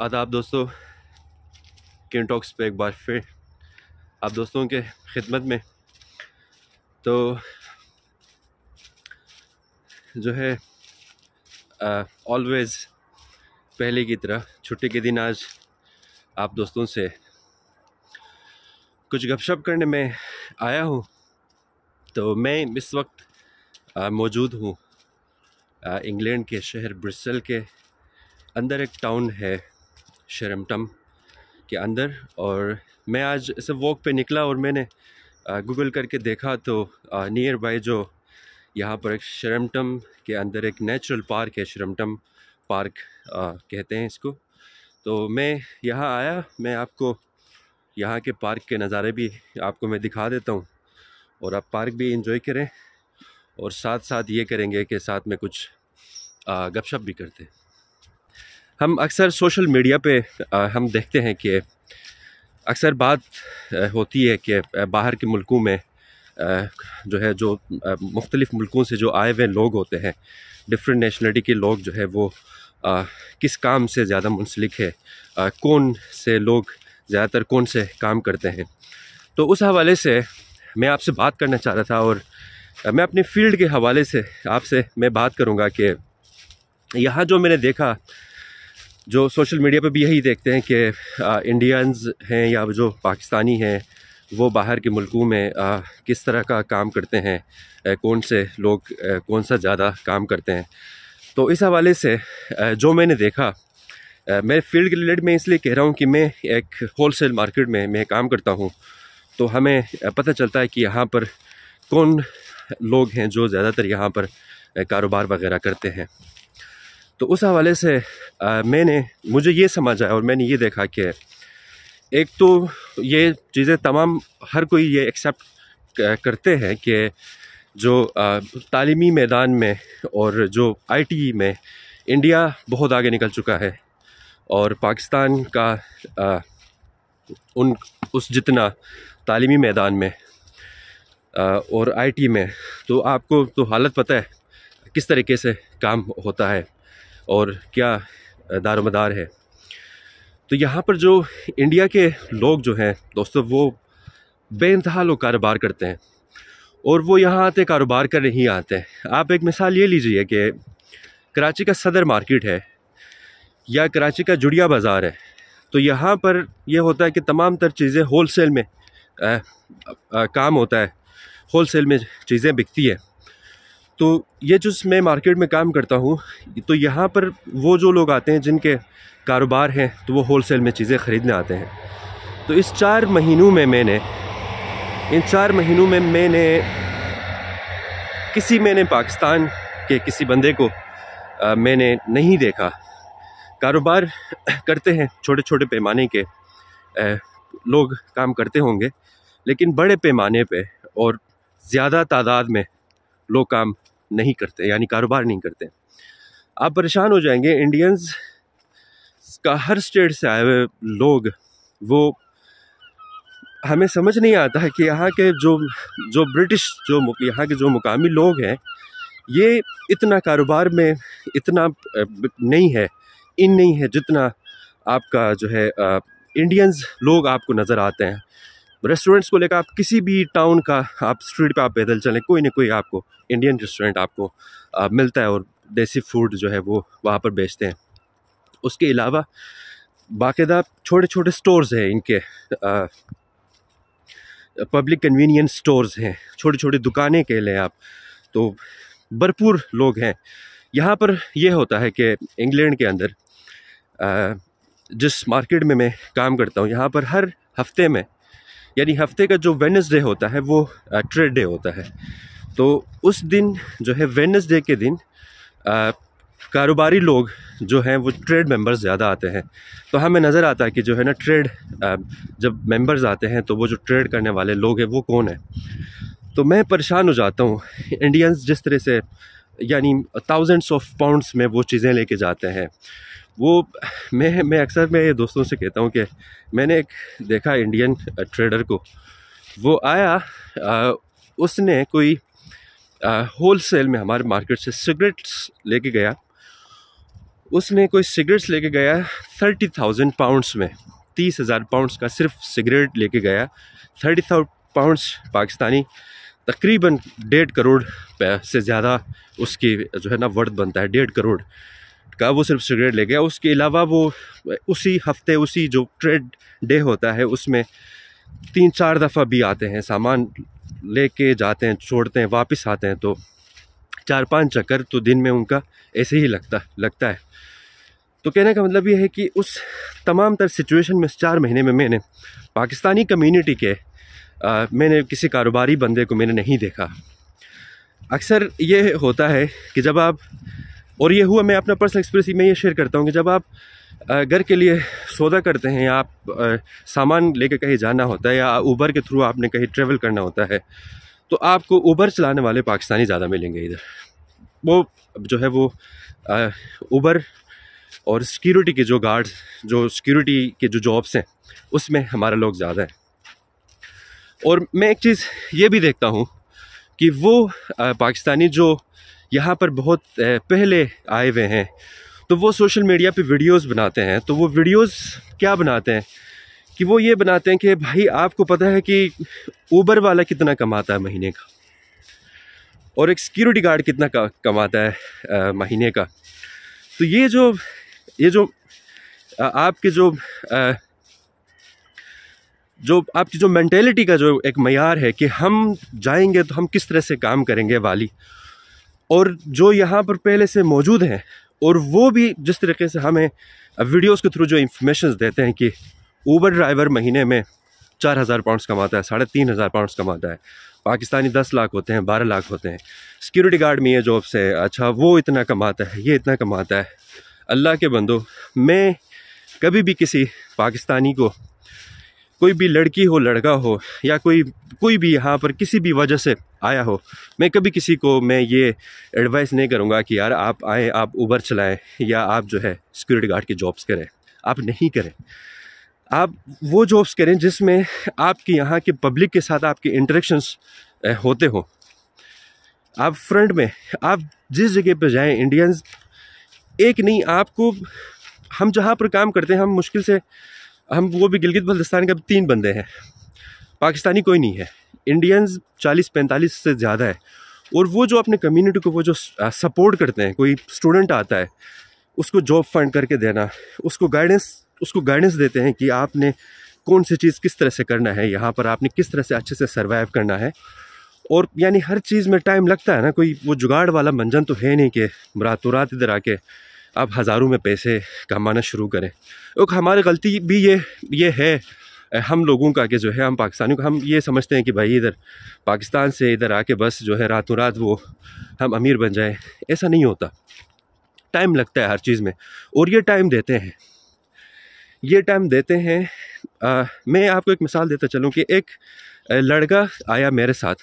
आदाब दोस्तों किन टॉक्स पे एक बार फिर आप दोस्तों के ख़िदमत में तो जो है ऑलवेज़ पहले की तरह छुट्टी के दिन आज आप दोस्तों से कुछ गपशप करने में आया हूँ तो मैं इस वक्त मौजूद हूँ इंग्लैंड के शहर ब्रिसल के अंदर एक टाउन है शरमटम के अंदर और मैं आज सब वॉक पे निकला और मैंने गूगल करके देखा तो नियर बाय जो यहाँ पर एक शरमटम के अंदर एक नेचुरल पार्क है शरमटम पार्क आ, कहते हैं इसको तो मैं यहाँ आया मैं आपको यहाँ के पार्क के नज़ारे भी आपको मैं दिखा देता हूँ और आप पार्क भी इंजॉय करें और साथ साथ ये करेंगे कि साथ में कुछ गपशप भी करते हैं हम अक्सर सोशल मीडिया पे हम देखते हैं कि अक्सर बात होती है कि बाहर के मुल्कों में जो है जो मुख्तलिफ़ मुल्कों से जो आए हुए लोग होते हैं डिफरेंट नेशनलिटी के लोग जो है वो आ, किस काम से ज़्यादा मुंसलिक है आ, कौन से लोग ज़्यादातर कौन से काम करते हैं तो उस हवाले से मैं आपसे बात करना चाह रहा था और मैं अपने फील्ड के हवाले से आपसे मैं बात करूँगा कि यहाँ जो मैंने देखा जो सोशल मीडिया पे भी यही देखते हैं कि इंडियंस हैं या जो पाकिस्तानी हैं वो बाहर के मुल्कों में आ, किस तरह का काम करते हैं आ, कौन से लोग आ, कौन सा ज़्यादा काम करते हैं तो इस हवाले से आ, जो मैंने देखा मैं फील्ड के रिलेटेड में इसलिए कह रहा हूँ कि मैं एक होलसेल मार्केट में मैं काम करता हूँ तो हमें पता चलता है कि यहाँ पर कौन लोग हैं जो ज़्यादातर यहाँ पर कारोबार वगैरह करते हैं तो उस हवाले से आ, मैंने मुझे ये समझ आया और मैंने ये देखा कि एक तो ये चीज़ें तमाम हर कोई ये एक्सेप्ट करते हैं कि जो तालीमी मैदान में और जो आईटी e में इंडिया बहुत आगे निकल चुका है और पाकिस्तान का आ, उन उस जितना तालीमी मैदान में आ, और आईटी e में तो आपको तो हालत पता है किस तरीके से काम होता है और क्या दारोमदार है तो यहाँ पर जो इंडिया के लोग जो हैं दोस्तों वो बेानतहा लोग कारोबार करते हैं और वो यहाँ आते कारोबार कर नहीं आते आप एक मिसाल ये लीजिए कि कराची का सदर मार्केट है या कराची का जुड़िया बाज़ार है तो यहाँ पर यह होता है कि तमाम तर चीज़ें होल सेल में आ, आ, काम होता है होल सेल में चीज़ें बिकती है तो ये जो मैं मार्केट में काम करता हूँ तो यहाँ पर वो जो लोग आते हैं जिनके कारोबार हैं तो वो होलसेल में चीज़ें ख़रीदने आते हैं तो इस चार महीनों में मैंने इन चार महीनों में मैंने किसी मैंने पाकिस्तान के किसी बंदे को आ, मैंने नहीं देखा कारोबार करते हैं छोटे छोटे पैमाने के आ, लोग काम करते होंगे लेकिन बड़े पैमाने पे और ज़्यादा तादाद में लोग काम नहीं करते यानी कारोबार नहीं करते आप परेशान हो जाएंगे इंडियंस का हर स्टेट से आए हुए लोग वो हमें समझ नहीं आता है कि यहाँ के जो जो ब्रिटिश जो यहाँ के जो मुकामी लोग हैं ये इतना कारोबार में इतना नहीं है इन नहीं है जितना आपका जो है इंडियंस लोग आपको नज़र आते हैं रेस्टोरेंट्स को लेकर आप किसी भी टाउन का आप स्ट्रीट पे आप पैदल चलें कोई ना कोई आपको इंडियन रेस्टोरेंट आपको आ, मिलता है और देसी फूड जो है वो वहाँ पर बेचते हैं उसके अलावा बाकायदा छोटे छोटे स्टोर्स हैं इनके आ, पब्लिक कन्वीनियंस स्टोर्स हैं छोटी छोटी दुकानें कह लें आप तो भरपूर लोग हैं यहाँ पर यह होता है कि इंग्लैंड के अंदर आ, जिस मार्केट में मैं काम करता हूँ यहाँ पर हर हफ्ते में यानी हफ्ते का जो वेनसडे होता है वो ट्रेड डे होता है तो उस दिन जो है वेनसडे के दिन कारोबारी लोग जो हैं वो ट्रेड मेंबर्स ज़्यादा आते हैं तो हमें नज़र आता है कि जो है ना ट्रेड जब मेंबर्स आते हैं तो वो जो ट्रेड करने वाले लोग हैं वो कौन है तो मैं परेशान हो जाता हूँ इंडियंस जिस तरह से यानी थाउजेंड्स ऑफ पाउंड्स में वो चीज़ें लेके जाते हैं वो मैं मैं अक्सर मैं ये दोस्तों से कहता हूँ कि मैंने एक देखा इंडियन ट्रेडर uh, को वो आया आ, uh, उसने कोई होल uh, सेल में हमारे मार्केट से सिगरेट्स लेके गया उसने कोई सिगरेट्स लेके गया थर्टी थाउजेंड पाउंड्स में तीस हज़ार पाउंड्स का सिर्फ सिगरेट लेके गया थर्टी थाउजेंड पाउंड्स पाकिस्तानी तकरीबन डेढ़ करोड़ से ज़्यादा उसकी जो है ना वर्थ बनता है डेढ़ करोड़ का वो सिर्फ सिगरेट ले गया उसके अलावा वो उसी हफ्ते उसी जो ट्रेड डे होता है उसमें तीन चार दफ़ा भी आते हैं सामान लेके जाते हैं छोड़ते हैं वापस आते हैं तो चार पांच चक्कर तो दिन में उनका ऐसे ही लगता लगता है तो कहने का मतलब ये है कि उस तमाम तर सिचुएशन में चार महीने में मैंने पाकिस्तानी कम्यूनिटी के आ, मैंने किसी कारोबारी बंदे को मैंने नहीं देखा अक्सर ये होता है कि जब आप और ये हुआ मैं अपना पर्सनल एक्सपीरियंस में ये शेयर करता हूँ कि जब आप घर के लिए सौदा करते हैं या आप सामान लेकर कहीं जाना होता है या ऊबर के थ्रू आपने कहीं ट्रेवल करना होता है तो आपको ऊबर चलाने वाले पाकिस्तानी ज़्यादा मिलेंगे इधर वो जो है वो ऊबर और सिक्योरिटी के जो गार्ड्स जो सिक्योरिटी के जो जॉब्स हैं उसमें हमारा लोग ज़्यादा हैं और मैं एक चीज़ ये भी देखता हूँ कि वो पाकिस्तानी जो यहाँ पर बहुत पहले आए हुए हैं तो वो सोशल मीडिया पे वीडियोस बनाते हैं तो वो वीडियोस क्या बनाते हैं कि वो ये बनाते हैं कि भाई आपको पता है कि ऊबर वाला कितना कमाता है महीने का और एक सिक्योरिटी गार्ड कितना कमाता है आ, महीने का तो ये जो ये जो आ, आपके जो आ, जो आपकी जो मैंटेलिटी का जो एक मैार है कि हम जाएंगे तो हम किस तरह से काम करेंगे वाली और जो यहाँ पर पहले से मौजूद हैं और वो भी जिस तरीके से हमें वीडियोस के थ्रू जो इन्फॉर्मेशन देते हैं कि ऊबर ड्राइवर महीने में चार हज़ार पाउंड्स कमाता है साढ़े तीन हज़ार पाउंड्स कमाता है पाकिस्तानी दस लाख होते हैं बारह लाख होते हैं सिक्योरिटी गार्ड में ये जॉब से अच्छा वो इतना कमाता है ये इतना कमाता है अल्लाह के बंदो मैं कभी भी किसी पाकिस्तानी को कोई भी लड़की हो लड़का हो या कोई कोई भी यहाँ पर किसी भी वजह से आया हो मैं कभी किसी को मैं ये एडवाइस नहीं करूँगा कि यार आप आए आप ऊबर चलाएँ या आप जो है सिक्योरिटी गार्ड की जॉब्स करें आप नहीं करें आप वो जॉब्स करें जिसमें आपके यहाँ के पब्लिक के साथ आपके इंटरेक्शंस होते हो आप फ्रंट में आप जिस जगह पर जाएं इंडियंस एक नहीं आपको हम जहाँ पर काम करते हैं हम मुश्किल से हम वो भी गिलगित बल्तिस्तान के अब तीन बंदे हैं पाकिस्तानी कोई नहीं है इंडियंस चालीस पैंतालीस से ज़्यादा है और वो जो अपने कम्युनिटी को वो जो सपोर्ट करते हैं कोई स्टूडेंट आता है उसको जॉब फंड करके देना उसको गाइडेंस उसको गाइडेंस देते हैं कि आपने कौन सी चीज़ किस तरह से करना है यहाँ पर आपने किस तरह से अच्छे से सर्वाइव करना है और यानी हर चीज़ में टाइम लगता है ना कोई वो जुगाड़ वाला मंजन तो है नहीं कि रातों रात इधर आके आप हज़ारों में पैसे कमाना शुरू करें और हमारी गलती भी ये ये है हम लोगों का कि जो है हम पाकिस्तानियों का हम ये समझते हैं कि भाई इधर पाकिस्तान से इधर आके बस जो है रातों रात वो हम अमीर बन जाएं ऐसा नहीं होता टाइम लगता है हर चीज़ में और ये टाइम देते हैं ये टाइम देते हैं आ, मैं आपको एक मिसाल देता चलूँ कि एक लड़का आया मेरे साथ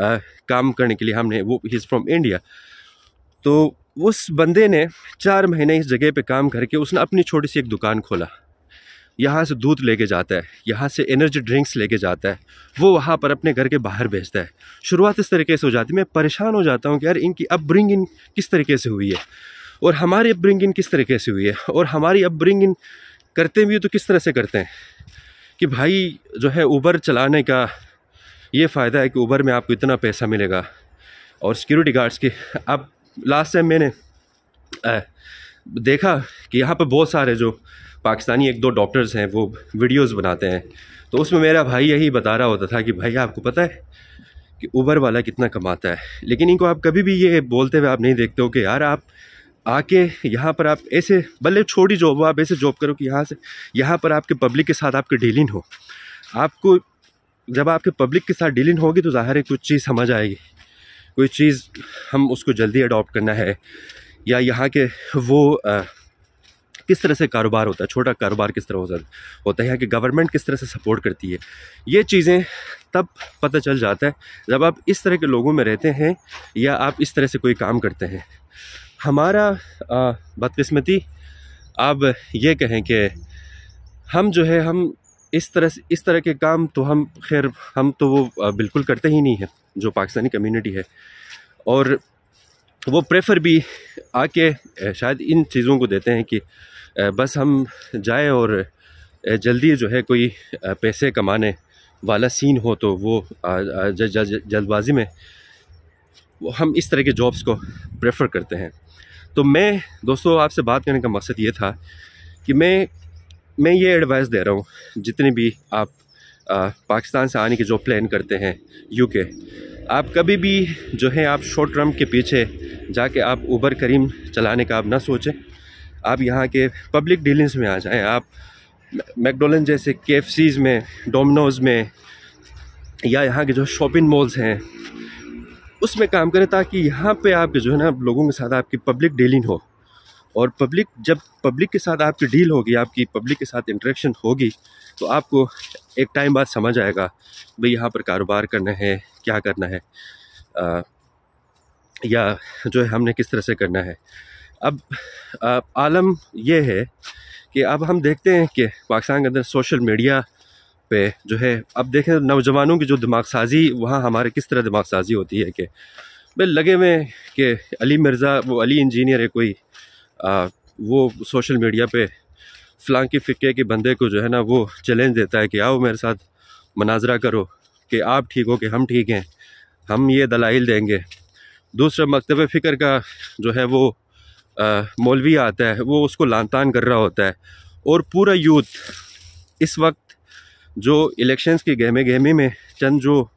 आ, काम करने के लिए हमने वो ही इज़ फ्रॉम इंडिया तो उस बंदे ने चार महीने इस जगह पे काम करके उसने अपनी छोटी सी एक दुकान खोला यहाँ से दूध लेके जाता है यहाँ से एनर्जी ड्रिंक्स लेके जाता है वो वहाँ पर अपने घर के बाहर भेजता है शुरुआत इस तरीके से हो जाती है मैं परेशान हो जाता हूँ कि यार इनकी अपब्रिंगिंग किस तरीके से हुई है और हमारी अपब्रिंगिंग किस तरीके से हुई है और हमारी अपब्रिंगिंग करते भी तो किस तरह से करते हैं कि भाई जो है ऊबर चलाने का ये फ़ायदा है कि ऊबर में आपको इतना पैसा मिलेगा और सिक्योरिटी गार्ड्स की आप लास्ट टाइम मैंने आ, देखा कि यहाँ पर बहुत सारे जो पाकिस्तानी एक दो डॉक्टर्स हैं वो वीडियोस बनाते हैं तो उसमें मेरा भाई यही बता रहा होता था कि भाई आपको पता है कि ऊबर वाला कितना कमाता है लेकिन इनको आप कभी भी ये बोलते हुए आप नहीं देखते हो कि यार आप आके यहाँ पर आप ऐसे भले छोटी जॉब हो आप ऐसे जॉब करो कि यहाँ से यहाँ पर आपके पब्लिक के साथ आपकी डीलिंग हो आपको जब आपके पब्लिक के साथ डीलिंग होगी तो ज़ाहिर है कुछ चीज़ समझ आएगी कोई चीज़ हम उसको जल्दी अडोप्ट करना है या यहाँ के वो आ, किस तरह से कारोबार होता है छोटा कारोबार किस तरह हो होता है यहाँ की गवर्नमेंट किस तरह से सपोर्ट करती है ये चीज़ें तब पता चल जाता है जब आप इस तरह के लोगों में रहते हैं या आप इस तरह से कोई काम करते हैं हमारा बदकस्मती आप ये कहें कि हम जो है हम इस तरह से इस तरह के काम तो हम खैर हम तो वो बिल्कुल करते ही नहीं हैं जो पाकिस्तानी कम्युनिटी है और वो प्रेफर भी आके शायद इन चीज़ों को देते हैं कि बस हम जाए और जल्दी जो है कोई पैसे कमाने वाला सीन हो तो वो जल्दबाजी में वो हम इस तरह के जॉब्स को प्रेफर करते हैं तो मैं दोस्तों आपसे बात करने का मकसद ये था कि मैं मैं ये एडवाइस दे रहा हूँ जितने भी आप आ, पाकिस्तान से आने की जो प्लान करते हैं यूके आप कभी भी जो है आप शॉर्ट टर्म के पीछे जाके आप उबर करीम चलाने का आप ना सोचें आप यहाँ के पब्लिक डीलिंग्स में आ जाएं आप मैकडोलन जैसे के में डोमिनोज़ में या यहाँ के जो शॉपिंग मॉल्स हैं उसमें काम करें ताकि यहाँ पे आप जो है ना लोगों के साथ आपकी पब्लिक डीलिंग हो और पब्लिक जब पब्लिक के साथ आपकी डील होगी आपकी पब्लिक के साथ इंटरेक्शन होगी तो आपको एक टाइम बाद समझ आएगा भाई यहाँ पर कारोबार करना है क्या करना है आ, या जो है हमने किस तरह से करना है अब आ, आलम यह है कि अब हम देखते हैं कि पाकिस्तान के अंदर सोशल मीडिया पे जो है अब देखें नौजवानों की जो दिमाग साजी वहाँ हमारे किस तरह दिमाग साजी होती है कि भाई लगे हुए कि अली मिर्ज़ा वो अली इंजीनियर है कोई आ, वो सोशल मीडिया पे फ़लाँ के फ़िक्के के बंदे को जो है ना वो चैलेंज देता है कि आओ मेरे साथ मनाजरा करो कि आप ठीक हो कि हम ठीक हैं हम ये दलाइल देंगे दूसरा मकतब फ़िक्र का जो है वो मौलवी आता है वो उसको लानतान कर रहा होता है और पूरा यूथ इस वक्त जो इलेक्शंस के गहमे गहमे में चंद जो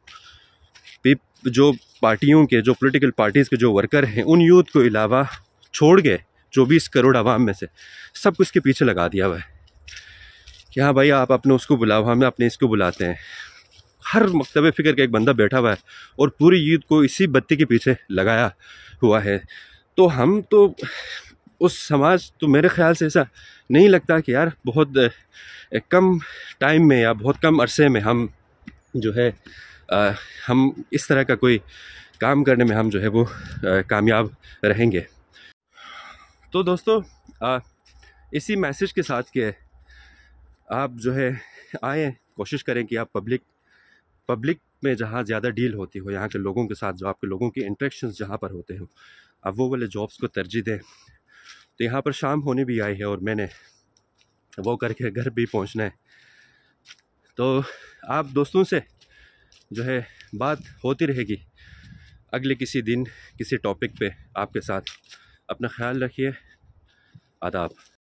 जो पार्टियों के जो पॉलिटिकल पार्टीज़ के जो वर्कर हैं उन यूथ को अलावा छोड़ गए चौबीस करोड़ आवाम में से सब कुछ के पीछे लगा दिया हुआ है कि हाँ भाई आप अपने उसको बुलाओ हमें अपने इसको बुलाते हैं हर मकतब फ़िक्र का एक बंदा बैठा हुआ है और पूरी ईद को इसी बत्ती के पीछे लगाया हुआ है तो हम तो उस समाज तो मेरे ख्याल से ऐसा नहीं लगता कि यार बहुत कम टाइम में या बहुत कम अरसे में हम जो है आ, हम इस तरह का कोई काम करने में हम जो है वो कामयाब रहेंगे तो दोस्तों आ, इसी मैसेज के साथ के आप जो है आए कोशिश करें कि आप पब्लिक पब्लिक में जहाँ ज़्यादा डील होती हो यहाँ के लोगों के साथ जो आपके लोगों की इंट्रेक्शन जहाँ पर होते हो आप वो वाले जॉब्स को तरजीह दें तो यहाँ पर शाम होने भी आई है और मैंने वो करके घर भी पहुँचना है तो आप दोस्तों से जो है बात होती रहेगी अगले किसी दिन किसी टॉपिक पे आपके साथ अपना ख्याल रखिए आदाब